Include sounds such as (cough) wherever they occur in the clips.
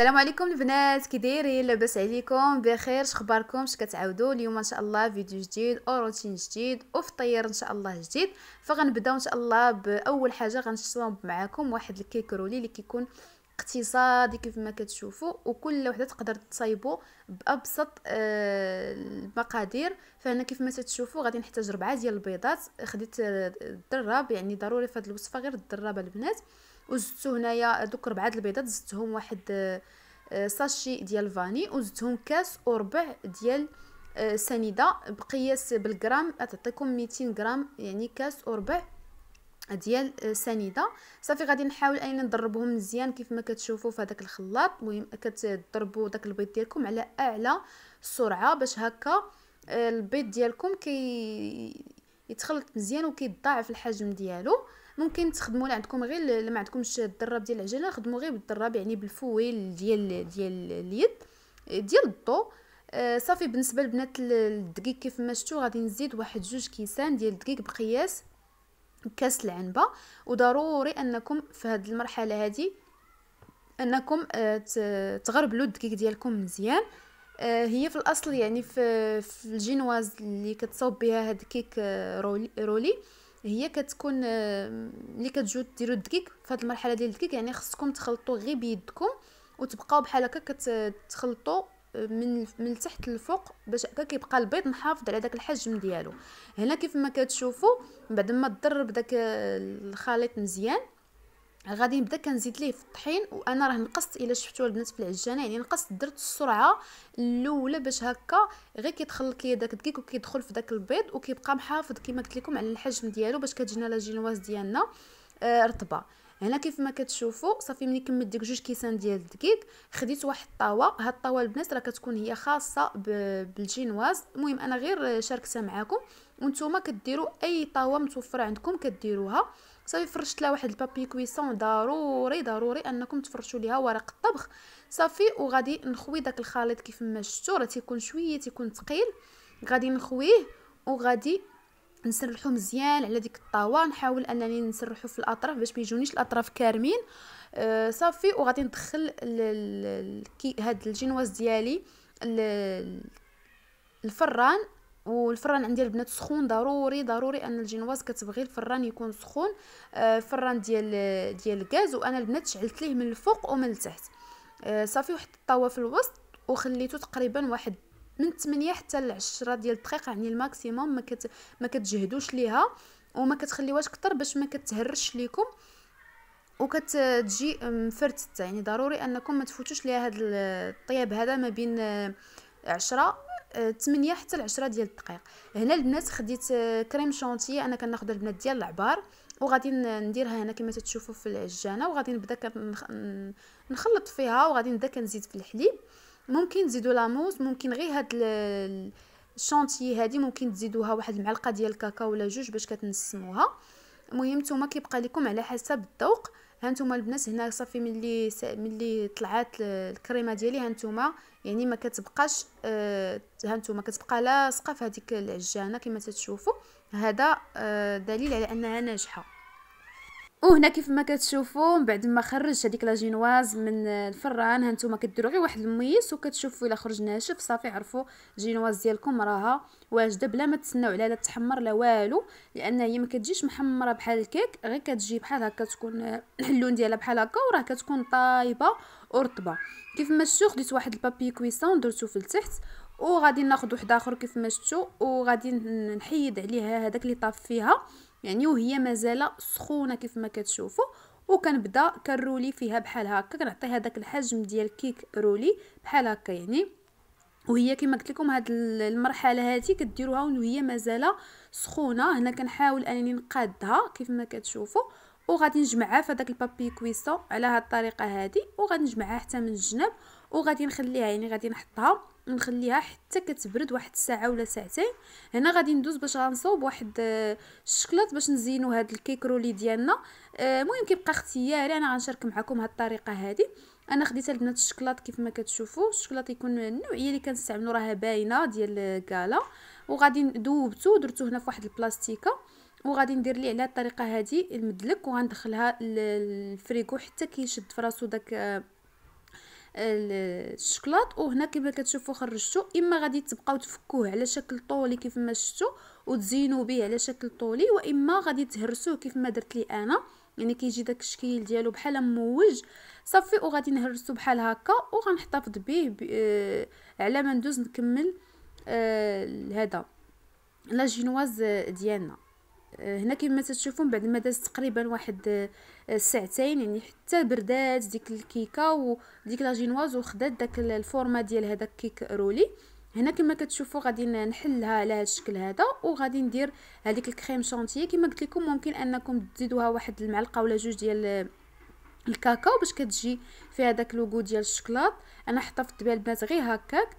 السلام عليكم البنات كي دايرين لاباس عليكم بخير شخباركم اش كتعاودوا اليوم ان شاء الله فيديو جديد او روتين جديد او فطير ان شاء الله جديد فغنبداو ان شاء الله باول حاجه غنصاوب معكم واحد الكيك رولي اللي كيكون اقتصادي كيف ما كتشوفوا وكل وحده تقدر تصايبو بابسط آه، المقادير فهنا كيف ما تتشوفوا غادي نحتاج ربعه ديال البيضات خديت آه، الدراب يعني ضروري في هذه الوصفه غير الدراب البنات وزدتو هنايا دوك ربعه البيضات زدتهم واحد آه، ساشي ديال الفاني وزدتهم كاس وربع ديال آه، سنيده بقياس بالغرام تعطيكم 200 غرام يعني كاس وربع ديال آه، سنيده صافي غادي نحاول انني نضربهم مزيان كيف ما كتشوفوا في هذاك الخلاط المهم كتضربوا داك البيض ديالكم على اعلى سرعه باش هكا البيض ديالكم كي يتخلط مزيان وكيتضاعف الحجم ديالو ممكن تخدموا عندكم غير ما عندكمش الدراب ديال العجله خدموا غير بالدراب يعني بالفويل ديال ديال اليد ديال الضو آه، صافي بالنسبه لبنات الدقيق كيف ما شفتوا غادي نزيد واحد جوج كيسان ديال الدقيق بقياس كاس العنبه وضروري انكم في هذه المرحله هذه انكم آه، تغربلوا الدقيق ديالكم مزيان آه، هي في الاصل يعني في, في الجينواز اللي كتصاوب بها هاد كيك رولي, رولي هي كتكون آه، ملي كتجيو ديروا الدقيق في هذه المرحله ديال الدقيق يعني خصكم تخلطوا غير بيدكم وتبقاو بحال هكا كتخلطوا آه، آه، من من تحت للفوق باش هكا كيبقى البيض محافظ على داك الحجم ديالو هنا كيف ما كتشوفوا بعد ما تضرب داك الخليط مزيان غادي نبدا كنزيد ليه في الطحين وانا راه نقصت الا شفتوا البنات في العجانه يعني نقصت درت السرعه الاولى باش هكا غير كيتخلط ليا داك الدقيق وكيدخل في داك البيض وكيبقى محافظ كما قلت لكم على الحجم ديالو باش كتجينا لا جينواز ديالنا آه رطبه هنا كيف ما كتشوفوا صافي ملي كملت ديك جوج كيسان ديال الدقيق خديت واحد الطاوه هاد الطاوه البنات راه كتكون هي خاصه بالجينواز المهم انا غير شاركتها معاكم وانتم كديروا اي طاوه متوفره عندكم كديروها صافي فرشت لها واحد البابي كويسون ضروري ضروري انكم تفرشوا ليها ورق الطبخ صافي وغادي نخوي داك الخليط كيف ما شفتوا راه تيكون شويه تيكون ثقيل غادي نخويه وغادي نسرحو مزيان على ديك الطاوه نحاول انني نسرحو في الاطراف باش ما يجونيش الاطراف كارمين آه صافي وغادي ندخل هاد الجينواز ديالي الفران والفران عندي البنات سخون ضروري ضروري ان الجينواز كتبغي الفران يكون سخون آه، فران ديال ديال الغاز وانا البنات شعلت ليه من الفوق ومن التحت آه، صافي وحط الطاوه في الوسط وخليته تقريبا واحد من 8 حتى ل 10 ديال الدقيقه يعني الماكسيموم ما كت ما كتجهدوش ليها وما كتخليوهاش كتر باش ما كتهرش ليكم وكتجي مفرتته يعني ضروري انكم ما تفوتوش ليها هذا الطياب هذا ما بين عشرة 8 حتى ل 10 ديال الدقائق هنا البنات خديت آه، كريم شونتي انا كناخذ البنات ديال العبار وغادي نديرها هنا كما تتشوفوا في العجانه وغادي نبدا نخلط فيها وغادي نبدا كنزيد في الحليب ممكن تزيدوا لاموس ممكن غير هاد الشونتي هادي ممكن تزيدوها واحد المعلقه ديال الكاكاو ولا جوج باش كتنسموها المهم نتوما كيبقى لكم على حسب الذوق هانتوما البنات هنا صافي ملي ملي طلعات الكريمه ديالي هانتوما يعني ما كتبقاش آه، هانتوما كتبقى لاصقه في هذيك العجانه كما تتشوفوا هذا آه، دليل على انها ناجحه وهنا كيف ما كتشوفوا من بعد ما خرجت هذيك لا جينواز من الفران ها نتوما كديروا غير واحد الميس وكتشوفوا الا خرج ناشف صافي عرفوا جينواز ديالكم راها واجده بلا ما تسناو عليها لا تحمر لا والو لان هي ما كتجيش محمره بحال الكيك غير كتجي بحال هكا تكون (clears throat) اللون ديالها بحال هكا وراه كتكون طايبه ورطبه كيف ما شفتوا خديت واحد البابي كويسون درتو في التحت وغادي ناخذ واحد اخر كيف ما شفتوا وغادي نحيد عليها هذاك اللي طاف فيها يعني وهي مازال سخونه كيف ما كتشوفوا وكنبدا كنرولي فيها بحال هكا كنعطيها داك الحجم ديال كيك رولي بحال هكا يعني وهي كما قلت لكم هاد المرحله هذه كديروها وهي مازال سخونه هنا كنحاول انني نقادها كيف ما كتشوفوا وغادي نجمعها في داك البابي كويسون على هاد الطريقه هذه وغادي نجمعها حتى من الجناب وغادي نخليها يعني غادي نحطها نخليها حتى كتبرد واحد الساعه ولا ساعتين هنا غادي ندوز باش غنصوب واحد آه، الشكلاط باش نزينو هاد الكيك رولي ديالنا آه، المهم كيبقى اختياري انا غنشارك معكم هاد الطريقه هادي انا خديت البنات الشكلاط كيف ما كتشوفوا الشكلاط يكون النوعيه اللي كنستعملو راها باينه ديال كالا وغادي ذوبته درتو هنا في واحد البلاستيكه وغادي ندير ليه على الطريقه هادي المدلك وغندخلها للفريكو حتى كيشد فراسو داك آه، الشكلاط وهنا كما كتشوفوا خرجتو اما غادي تبقاو تفكوه على شكل طولي كيف ما شفتوا وتزينوا به على شكل طولي واما غادي تهرسوه كيف ما درت لي انا يعني كيجي داك الشكل ديالو بحال موج صافي وغادي نهرسو بحال هكا وغنحتفظ به آه، على ما ندوز نكمل آه هذا لا جينواز آه، ديالنا هنا كما تشوفون بعد ما دازت تقريبا واحد آه، ساعتين يعني حتى بردات ديك الكيكه وديك لاجينواز وخدات داك الفورما ديال هذاك كيك رولي هنا كما كتشوفوا غادي نحلها على هذا الشكل هذا وغادي ندير هذيك الكريم شانتيه كما قلت لكم ممكن انكم تزيدوها واحد المعلقه ولا جوج ديال آه، الكاكاو باش كتجي فيها داك لوغو ديال الشكلاط انا حطيت بها البنات غير هكاك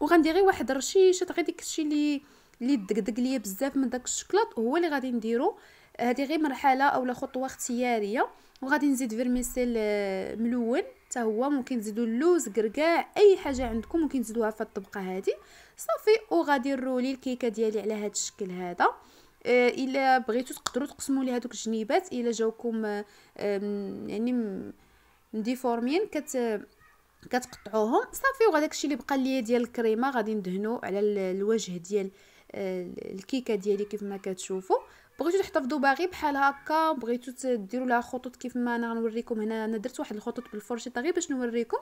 وغندير غير واحد الرشيشه غير ديك الشيء اللي اللي دقدق ليا بزاف من داك الشكلاط هو اللي غادي نديرو هذه غير مرحله اولا خطوه اختياريه وغادي نزيد فيرميسيل آه، ملون حتى هو ممكن تزيدوا اللوز كركاع اي حاجه عندكم ممكن تزيدوها في الطبقه هذه صافي وغادي نرولي الكيكه ديالي على هذا الشكل هذا آه، الا بغيتو تقدروا تقسموا لي هذوك الجنيبات الا جاوكم آه، يعني مديفورمين كت كتقطعوهم صافي وغاداك الشيء اللي بقى ليا ديال الكريمه غادي ندهنو على الوجه ديال الكيكه ديالي كيف ما كتشوفوا بغيتو تحتفظوا باغي بحال هكا بغيتو ديروا لها خطوط كيف ما انا غنوريكم هنا انا درت واحد الخطوط بالفرشيطه غير باش نوريكم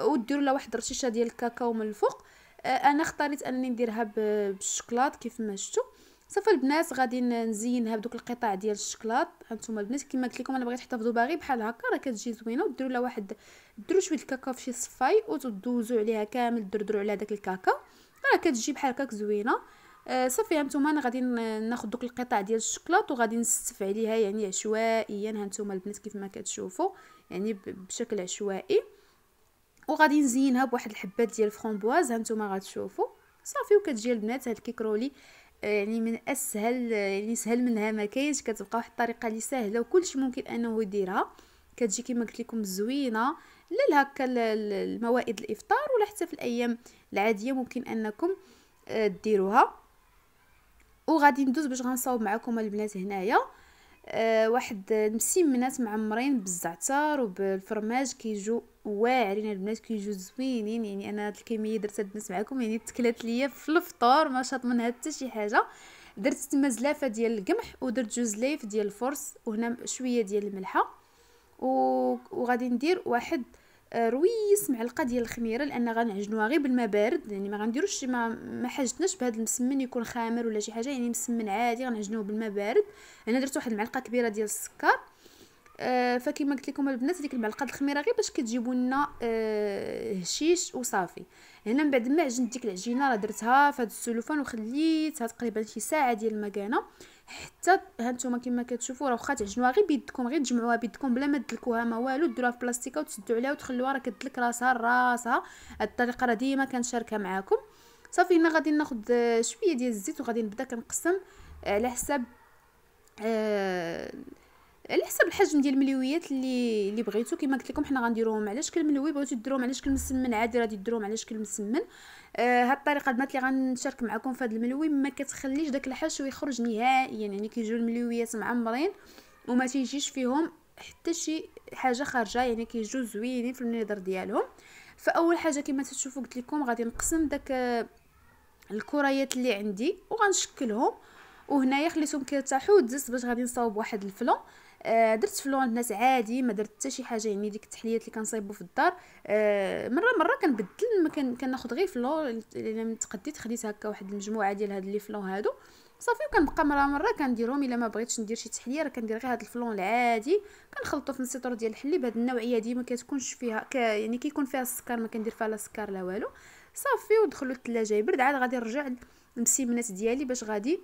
وديروا لها واحد الرشيشه ديال الكاكاو من الفوق انا اختاريت انني نديرها بالشكلاط كيف ما شفتوا صافي البنات غادي نزينها بدوك القطع ديال الشكلاط هانتوما البنات كما قلت لكم انا بغيت تحتفظوا باغي بحال هكا راه كتجي زوينه وديروا لها واحد ديروا شويه الكاكاو فشي صفاي وتدوزوا عليها كامل دردروا على داك الكاكاو راه كتجي بحال هكاك زوينه آه صافي هانتوما انا غادي ناخذ دوك القطع ديال الشكلاط وغادي نستف عليها يعني عشوائيا هانتوما البنات كيف ما كتشوفوا يعني بشكل عشوائي وغادي نزينها بواحد الحبات ديال الفرامبواز هانتوما غتشوفوا صافي وكتجي البنات هاد الكيك رولي آه، يعني من اسهل آه، يعني سهل منها ما كاينش كتبقى واحد الطريقه اللي سهله وكلشي ممكن انه يديرها كتجي كما قلت لكم زوينه لا هكا الموائد الافطار ولا حتى في الايام العاديه ممكن انكم آه، ديروها وغادي ندوز باش غنصاوب معكم البنات هنايا أه واحد المسيمنات معمرين بالزعتر وبالفرماج كيجو واعرين البنات كيجو زوينين يعني انا هاد الكميه درتها البنات معكم يعني تكلات ليا في الفطور ما شاط منها حتى شي حاجه درت تما زلافه ديال القمح ودرت جوج ليف ديال الفرص وهنا شويه ديال الملحه وغادي ندير واحد رويس معلقه ديال الخميره لان غنعجنوها غير بالماء بارد يعني ما غنديروش ما, ما حاجتناش بهذا المسمن يكون خامر ولا شي حاجه يعني مسمن عادي غنعجنوه بالماء بارد انا درت واحد المعلقه كبيره ديال السكر آه فكما قلت لكم البنات ديك المعلقه الخميره غير باش كتجيبوا لنا آه هشيش وصافي هنا من بعد ما عجنت ديك العجينه راه درتها في هذا السلوفان وخليتها تقريبا شي ساعه ديال المكانه حتى هانتوما كما كتشوفوا راه واخا تعجنوها غير بيدكم غير تجمعوها بيدكم بلا ما تدلكوها ما والو ديروها في بلاستيكه وتسدوا عليها وتخلوها راه كتدلك راسها راسها هاد الطريقه راه ديما كنشاركها معاكم صافي هنا غادي ناخذ شويه ديال الزيت وغادي نبدا كنقسم على حساب آه على حسب الحجم ديال الملويات اللي اللي بغيتو كما قلت لكم حنا غنديروهم على شكل ملوي بغيتو ديروهم على شكل مسمن عادي غادي ديروهم على شكل مسمن آه هاد الطريقه البنات اللي غنشارك معكم في هاد الملوي ما كتخليش داك الحشو يخرج نهائيا يعني كيجيو الملويات معمرين وما تيجيش فيهم حتى شي حاجه خارجه يعني كيجيو زوينين في النظر ديالهم فاول حاجه كما تشوفوا قلت لكم غادي نقسم داك الكريات اللي عندي وغنشكلهم وهنايا خليتهم كيرتاحوا دزت باش غادي نصاوب واحد الفلون آه درت فلون الناس عادي ما درت حتى شي حاجه يعني ديك التحليات اللي كنصايبو في الدار آه مره مره كنبدل ما كناخذ غير فلون الا تقديت خديت هكا واحد المجموعه ديال هاد لي فلون هادو صافي وكنبقى مره مره كنديرهم الا ما بغيتش ندير شي تحليه راه كندير غير هاد الفلون العادي كنخلطو في السيطور ديال الحليب هاد النوعيه دي ما كتكونش فيها ك... يعني كيكون فيها السكر ما كندير فيها لا سكر لا والو صافي ودخلو الثلاجه يبرد عاد غادي نرجع للمسيمنات ديالي باش غادي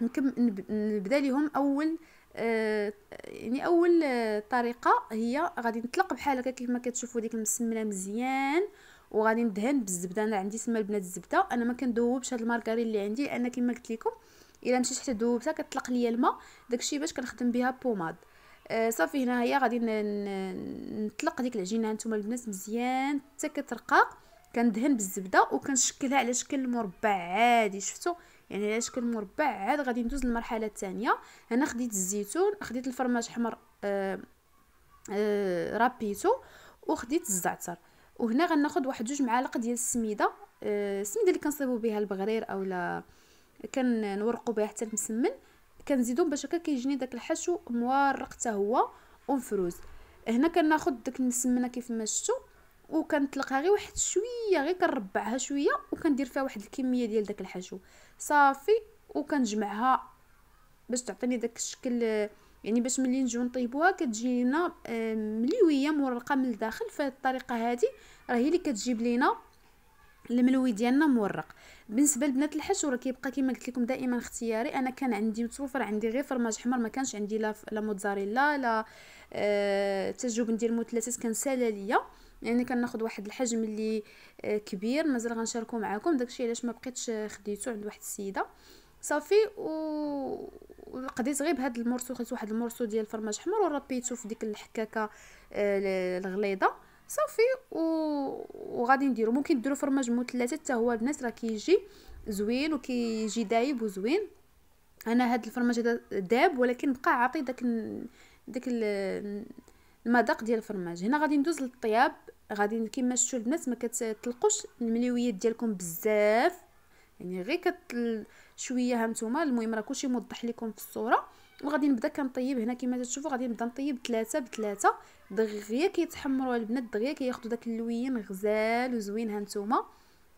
نكمل نبدا ليهم اول آه، يعني اول آه، طريقه هي غادي نطلق بحال هكا كيما كتشوفوا ديك المسمنه مزيان وغادي ندهن بالزبده انا عندي سما البنات الزبده انا ما كندوبش هاد الماركارين اللي عندي لان كيما قلت لكم الا مشيت حتى دوبتها كتطلق ليا الماء داكشي باش كنخدم بها بوماد آه صافي هنا هي غادي نطلق ديك العجينه نتوما البنات مزيان حتى كترقاق كندهن بالزبده وكنشكلها على شكل مربع عادي شفتوا يعني على شكل مربع عاد غادي ندوز للمرحله الثانيه هنا خديت الزيتون خديت الفرماج حمر آه آه رابيتو وخديت الزعتر وهنا غناخذ واحد جوج معالق ديال السميده آه السميده اللي كنصيبو بها البغرير اولا كنورقو بها حتى المسمن كنزيدو باش هكا كيجيني داك الحشو مورق حتى هو ومفروز هنا كناخد داك المسمنه كيف ما شفتو وكنطلقها غير واحد شويه غير كنربعها شويه وكندير فيها واحد الكميه ديال داك الحشو صافي وكنجمعها باش تعطيني داك الشكل يعني باش ملي نجيو نطيبوها كتجينا لينا مليويه مورقه من الداخل فهاد الطريقه هذه راه هي اللي كتجيب لينا الملوي ديالنا مورق بالنسبه لبنات الحشو راه كيبقى كما قلت لكم دائما اختياري انا كان عندي متوفر عندي غير فرماج حمر ما كانش عندي لا لا موتزاريلا لا آه تجوب ندير مثلثات كان ساله ليا يعني كناخذ واحد الحجم اللي آه، كبير مازال غنشاركو معكم داكشي علاش ما بقيتش خديته عند واحد السيده صافي و قديت غير بهذا المرسو خديت واحد المرسو ديال الفرماج حمر وربيته في ديك الحكاكه آه، الغليظه صافي و... وغادي نديرو ممكن ديرو فرماج مثلث حتى هو الناس راه كيجي زوين وكيجي دايب وزوين انا هاد الفرماج هذا داب ولكن بقى عاطي داك داك ال... المذاق ديال الفرماج هنا غادي ندوز للطياب غادي كما شفتوا البنات ما كتطلقوش المليويات ديالكم بزاف يعني غير كتل شويه هانتوما المهم راه كلشي موضح لكم في الصوره وغادي نبدا كنطيب هنا كما تشوفوا غادي نبدا نطيب ثلاثه بثلاثه دغيا كيتحمروا البنات دغيا كياخذوا داك اللوين غزال وزوين هانتوما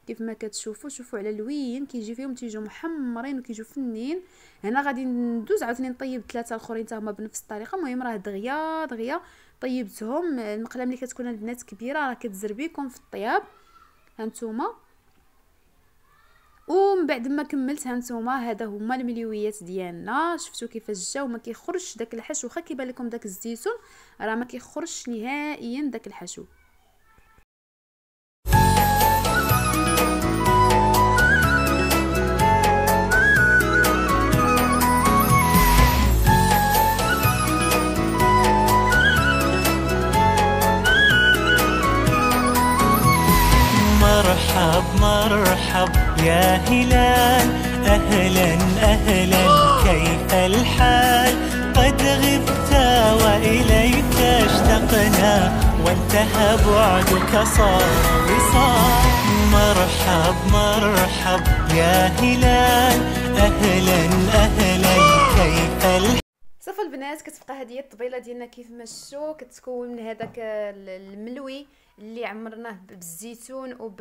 كيف ما كتشوفوا شوفوا على اللوين كيجي فيهم تيجيو محمرين وكيجيو فنين هنا غادي ندوز عاوتاني نطيب ثلاثه الاخرين حتى هما بنفس الطريقه المهم راه دغيا دغيا طيبتهم المقله ملي كتكون البنات كبيره راه كتزر بيكم في الطياب هانتوما ومن بعد ما كملت هانتوما هذا هما المليويات ديالنا شفتوا كيفاش جا وما كيخرجش داك الحشو واخا كيبان لكم داك الزيتون راه ما كيخرجش نهائيا داك الحشو هلال أهلا أهلا كيف الحال قد غبت وإليك اشتقنا وانتهى بعدك صار وصال مرحب مرحب يا هلال أهلا أهلا كيف الحال صافا البنات كتبقى هذه الطبيله ديالنا كيف ما شفتوا كتكون من هذاك الملوي اللي عمرناه بالزيتون وب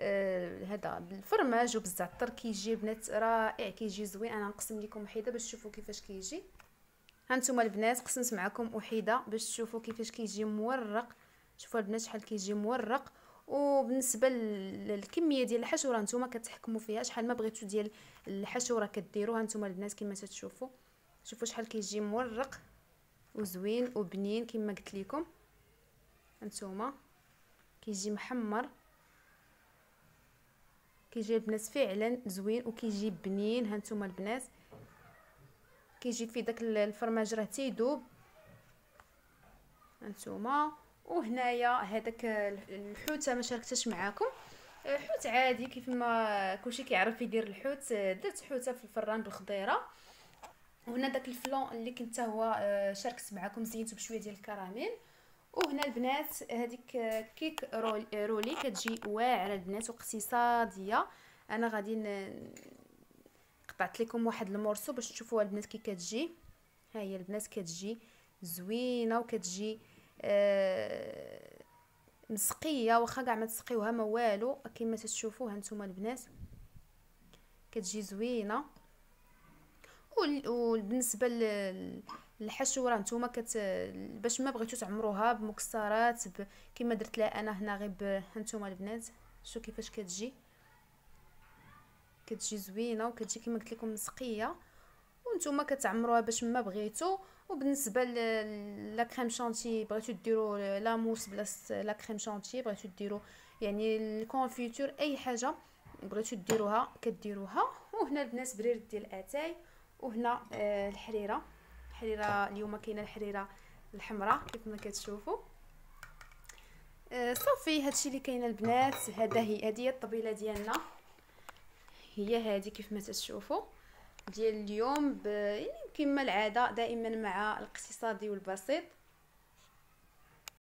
آه، هذا بالفرماج وبالزعتر كيجي البنات رائع كيجي زوين انا نقسم لكم وحيده باش تشوفوا كيفاش كيجي هانتوما البنات قسمت معكم وحيده باش تشوفوا كيفاش كيجي مورق شوفوا البنات شحال كيجي مورق وبالنسبه للكميه ديال الحشوره نتوما كتحكموا فيها شحال ما بغيتو ديال الحشوره كديروها نتوما البنات كما تشوفوا شوفوا شحال كيجي مورق وزوين وبنين كما قلت لكم نتوما كيجي محمر كيجي البنات فعلا زوين وكيجي بنين هانتوما البنات كيجي فيه داك الفرماج راه تيذوب هانتوما وهنايا هذاك الحوت ما شاركتش معاكم حوت عادي كيف ما كلشي كيعرف يدير الحوت درت حوته في الفران بالخضيره وهنا داك الفلون اللي كنت هو آه، شاركت معكم زينته بشويه ديال الكراميل وهنا البنات هذيك كيك رولي كتجي واعره البنات واقتصاديه انا غادي قطعت لكم واحد المورسو باش تشوفوا البنات كي كتجي ها هي البنات كتجي زوينه وكتجي آه مسقيه واخا كاع ما تسقيوها ما والو كما تشوفوا هانتوما البنات كتجي زوينه وبالنسبه الحشوره نتوما كت باش ما بغيتو تعمروها بمكسرات ب... كيما درت لها انا هنا غير ب... نتوما البنات شو كيفاش كتجي كتجي زوينه وكتجي كيما قلت لكم نسقيه وانتوما كتعمروها باش ما بغيتو وبالنسبه لا كريم شانتي بغيتو ديروا لا موس بلاصه لا كريم شانتي بغيتو ديروا يعني الكونفيتور اي حاجه بغيتو ديروها كديروها وهنا البنات برير ديال اتاي وهنا آه الحريره الحريره اليوم كاينه الحريره الحمراء كيف ما كتشوفوا آه، صافي هادشي اللي كاين البنات هذا هي هذه هي الطبيله ديالنا هي هذه كيف ما تشوفوا ديال اليوم ب... يعني كما العاده دائما مع الاقتصادي والبسيط